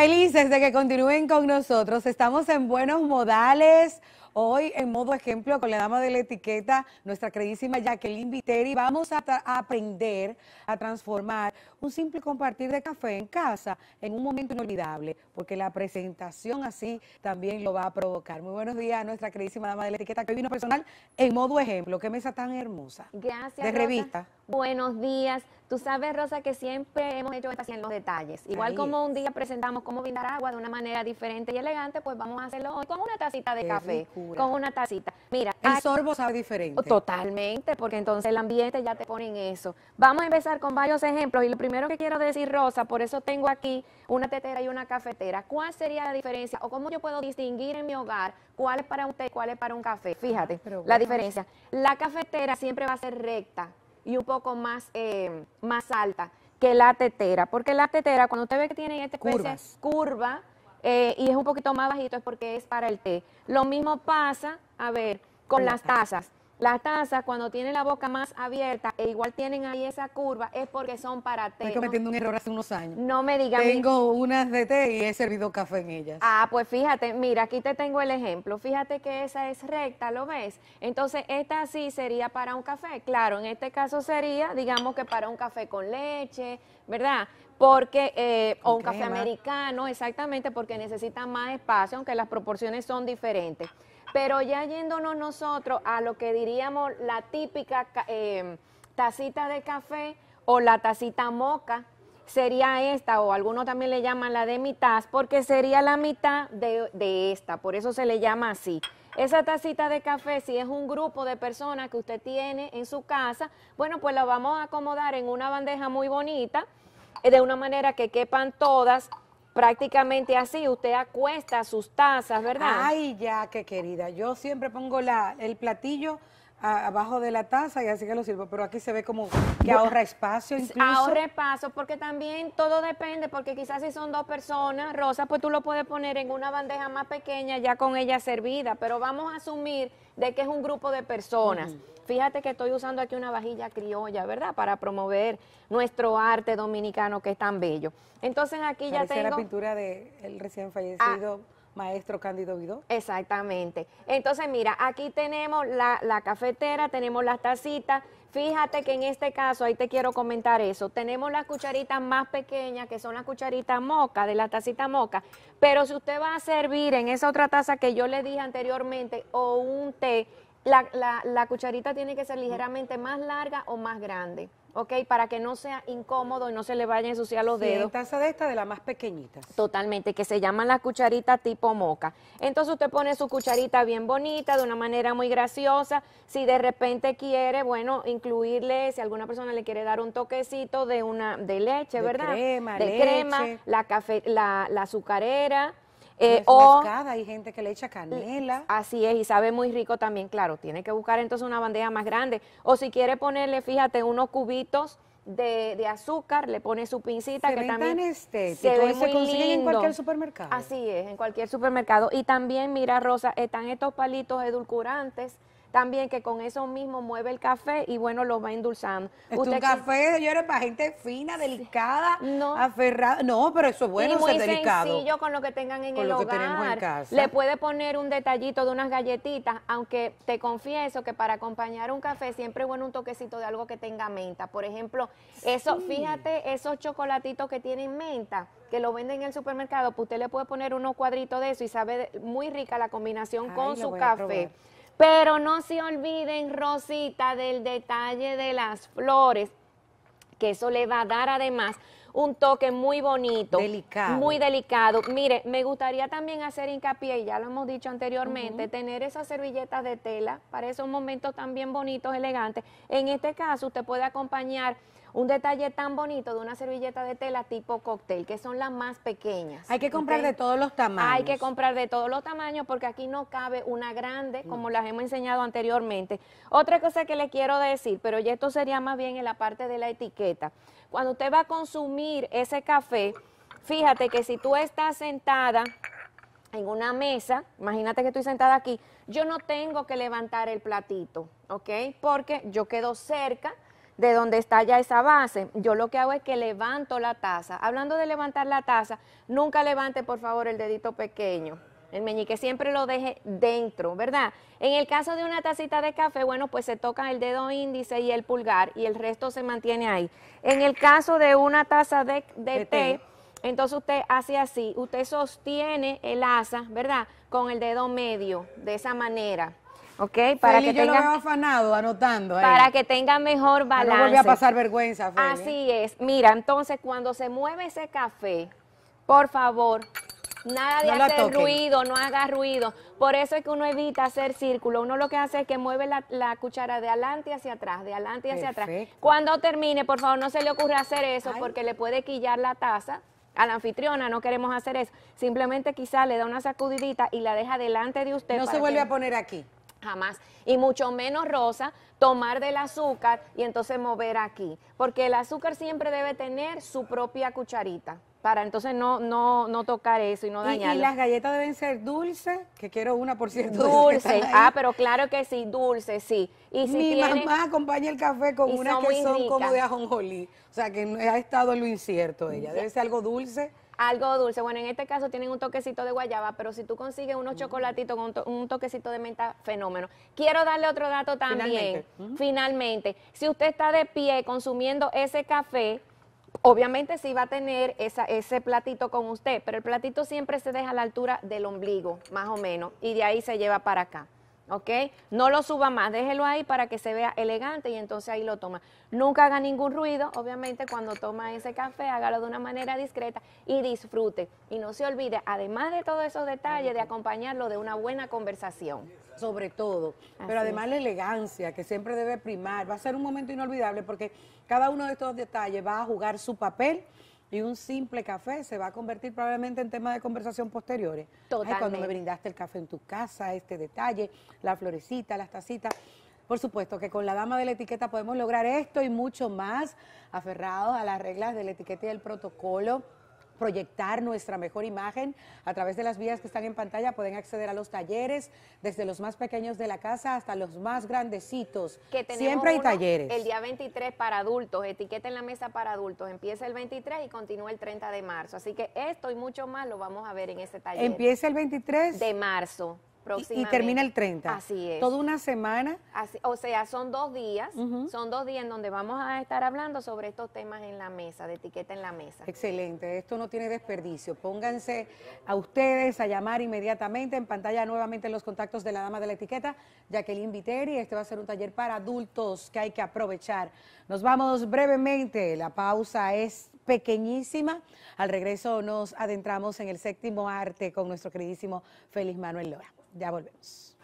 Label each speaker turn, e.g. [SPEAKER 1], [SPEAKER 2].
[SPEAKER 1] Felices de que continúen con nosotros. Estamos en buenos modales. Hoy, en modo ejemplo, con la dama de la etiqueta, nuestra queridísima Jacqueline Viteri, vamos a, aprender a transformar un simple compartir de café en casa en un momento inolvidable, porque la presentación así también lo va a provocar. Muy buenos días a nuestra queridísima dama de la etiqueta que vino personal en modo ejemplo. Qué mesa
[SPEAKER 2] tan hermosa. Gracias. De revista. Buenos días. Tú sabes, Rosa, que siempre hemos hecho énfasis en los detalles. Igual como un día presentamos cómo brindar agua de una manera diferente y elegante, pues vamos a hacerlo hoy con una tacita de café. Con una tacita. Mira. El sorbo sabe diferente. Totalmente, porque entonces el ambiente ya te pone en eso. Vamos a empezar con varios ejemplos y lo primero que quiero decir, Rosa, por eso tengo aquí una tetera y una cafetera. ¿Cuál sería la diferencia o cómo yo puedo distinguir en mi hogar cuál es para un té y cuál es para un café? Fíjate, la diferencia. La cafetera siempre va a ser recta y un poco más, eh, más alta que la tetera, porque la tetera, cuando usted ve que tiene esta especie curva eh, y es un poquito más bajito, es porque es para el té. Lo mismo pasa, a ver, con las tazas. Las tazas, cuando tienen la boca más abierta e igual tienen ahí esa curva, es porque son para té. Estoy cometiendo un error hace unos años. No me digas. Tengo unas de té y he
[SPEAKER 1] servido café en ellas.
[SPEAKER 2] Ah, pues fíjate, mira, aquí te tengo el ejemplo. Fíjate que esa es recta, ¿lo ves? Entonces, esta sí sería para un café. Claro, en este caso sería, digamos que para un café con leche, ¿verdad? porque eh, o un café americano, exactamente, porque necesita más espacio, aunque las proporciones son diferentes. Pero ya yéndonos nosotros a lo que diríamos la típica eh, tacita de café o la tacita moca, sería esta, o algunos también le llaman la de mitad, porque sería la mitad de, de esta, por eso se le llama así. Esa tacita de café, si es un grupo de personas que usted tiene en su casa, bueno, pues la vamos a acomodar en una bandeja muy bonita eh, de una manera que quepan todas prácticamente así, usted acuesta sus tazas, ¿verdad? Ay, ya, qué querida. Yo siempre pongo la, el platillo abajo
[SPEAKER 1] de la taza y así que lo sirvo, pero aquí se ve como que ahorra espacio incluso. Ahorra
[SPEAKER 2] espacio, porque también todo depende, porque quizás si son dos personas, Rosa, pues tú lo puedes poner en una bandeja más pequeña ya con ella servida, pero vamos a asumir de que es un grupo de personas. Fíjate que estoy usando aquí una vajilla criolla, ¿verdad? Para promover nuestro arte dominicano que es tan bello. Entonces aquí ya tengo... la pintura del recién fallecido... Ah. maestro Cándido Vidó. Exactamente. Entonces, mira, aquí tenemos la, la, cafetera, tenemos las tacitas, Fíjate que en este caso, ahí te quiero comentar eso, tenemos las cucharitas más pequeñas, que son las cucharitas moca, de la tacita moca, pero si usted va a servir en esa otra taza que yo le dije anteriormente, o un té, la, la, la cucharita tiene que ser ligeramente más larga o más grande. ¿ok? Para que no sea incómodo y no se le vayan a ensuciar los dedos. dedos. taza de esta de las más pequeñitas. Totalmente, que se llaman las cucharitas tipo moca. Entonces usted pone su cucharita bien bonita, de una manera muy graciosa. Si de repente quiere, bueno, incluirle, si alguna persona le quiere dar un toquecito de una de leche, de ¿verdad? Crema, de crema, la café, la, la azucarera. Eh, o, hay gente que le echa canela. Así es, y sabe muy rico también, claro. Tiene que buscar entonces una bandeja más grande. O si quiere ponerle, fíjate, unos cubitos de, azúcar, le pone su pincita se que también este se consiguen en cualquier supermercado. Así es, en cualquier supermercado y también mira Rosa, están estos palitos edulcorantes también que con eso mismo mueve el café y bueno, lo va endulzando. Es un café, señores, para gente fina, delicada, aferrada. No, pero eso es bueno, y muy sencillo con lo que tengan en el hogar. Le puede poner un detallito de unas galletitas, aunque te confieso que para acompañar un café siempre es bueno un toquecito de algo que tenga menta. Por ejemplo, eso, fíjate, esos chocolatitos que tienen menta, que lo venden en el supermercado, pues usted le puede poner unos cuadritos de eso y sabe muy rica la combinación con su café. Pero no se olviden, Rosita, del detalle de las flores, que eso le va a dar además un toque muy bonito. Delicado. Muy delicado. Mire, me gustaría también hacer hincapié, y ya lo hemos dicho anteriormente, tener esas servilletas de tela para esos momentos también bonitos, elegantes. En este caso, usted puede acompañar un detalle tan bonito de una servilleta de tela tipo cóctel, que son las más pequeñas. Hay que comprar de todos los tamaños. Hay que comprar de todos los tamaños porque aquí no cabe una grande, como mm. las hemos enseñado anteriormente. Otra cosa que le quiero decir, pero ya esto sería más bien en la parte de la etiqueta. Cuando usted va a consumir ese café, fíjate que si tú estás sentada en una mesa, imagínate que estoy sentada aquí, yo no tengo que levantar el platito, ¿ok? Porque yo quedo cerca de donde está ya esa base, yo lo que hago es que levanto la taza. Hablando de levantar la taza, nunca levante por favor el dedito pequeño. El meñique siempre lo deje dentro, ¿verdad? En el caso de una tacita de café, bueno, pues se toca el dedo índice y el pulgar y el resto se mantiene ahí. En el caso de una taza de, té, entonces usted hace así, usted sostiene el asa, ¿verdad? Con el dedo medio, de esa manera.
[SPEAKER 1] ¿ok? Para que yo tenga, lo veo afanado, anotando. Para
[SPEAKER 2] que tenga mejor balance. no voy a pasar
[SPEAKER 1] vergüenza, Así
[SPEAKER 2] es. Mira, entonces cuando se mueve ese café, por favor, nada de hacer ruido, no haga ruido. Por eso es que uno evita hacer círculo. Uno lo que hace es que mueve la, cuchara de adelante hacia atrás, de adelante hacia atrás. Cuando termine, por favor, no se le ocurra hacer eso porque le puede quillar la taza a la anfitriona, no queremos hacer eso. Simplemente quizá le da una sacudidita y la deja delante de usted. No se vuelve a poner aquí. Jamás. Y mucho menos rosa, tomar del azúcar y entonces mover aquí. Porque el azúcar siempre debe tener su propia cucharita. Para entonces no, no, no tocar eso y no dañar. ¿Y, las galletas deben ser dulces, que quiero una por cierto. dulce. ah, pero claro que sí, dulce sí. Y si Mi mamá
[SPEAKER 1] acompaña el café con una que son como de ajonjolí. O sea, que ha estado en lo incierto ella. Debe
[SPEAKER 2] ser algo dulce algo dulce. Bueno, en este caso tienen un toquecito de guayaba, pero si tú consigues unos mm. chocolatitos con un toquecito de menta, fenómeno. Quiero darle otro dato también. Finalmente, si usted está de pie consumiendo ese café, Obviamente sí va a tener esa, ese platito con usted, pero el platito siempre se deja a la altura del ombligo, más o menos, y de ahí se lleva para acá. ¿ok? No lo suba más, déjelo ahí para que se vea elegante y entonces ahí lo toma. Nunca haga ningún ruido, obviamente cuando toma ese café, hágalo de una manera discreta y disfrute. Y no se olvide, además de todos esos detalles, de acompañarlo de una buena conversación. Sobre todo, pero además la
[SPEAKER 1] elegancia que siempre debe primar, va a ser un momento inolvidable porque cada uno de estos detalles va a jugar su papel y un simple café se va a convertir probablemente en tema de conversación posteriores. Totalmente. cuando me brindaste el café en tu casa, este detalle, la florecita, las tacitas. Por supuesto que con la dama de la etiqueta podemos lograr esto y mucho más, aferrados a las reglas de la etiqueta y del protocolo proyectar nuestra mejor imagen a través de las vías que están en pantalla. Pueden acceder a los talleres, desde los más pequeños de la casa hasta los más grandecitos. Siempre hay talleres. El día
[SPEAKER 2] 23 para adultos, etiqueta en la mesa para adultos. Empieza el 23 y continúa el 30 de marzo. Así que esto y mucho más lo vamos a ver en este taller. Empieza
[SPEAKER 1] el 23 de marzo. Y, termina el 30. Así es. Toda una semana.
[SPEAKER 2] o sea, son dos días, son dos días en donde vamos a estar hablando sobre estos temas en la mesa, de etiqueta en la mesa.
[SPEAKER 1] Excelente, esto no tiene desperdicio. Pónganse a ustedes a llamar inmediatamente en pantalla nuevamente los contactos de la dama de la etiqueta, Jacqueline Viteri. Este va a ser un taller para adultos que hay que aprovechar. Nos vamos brevemente, la pausa es pequeñísima. Al regreso nos adentramos en el séptimo arte con nuestro queridísimo Félix Manuel Lora. Ya volvemos.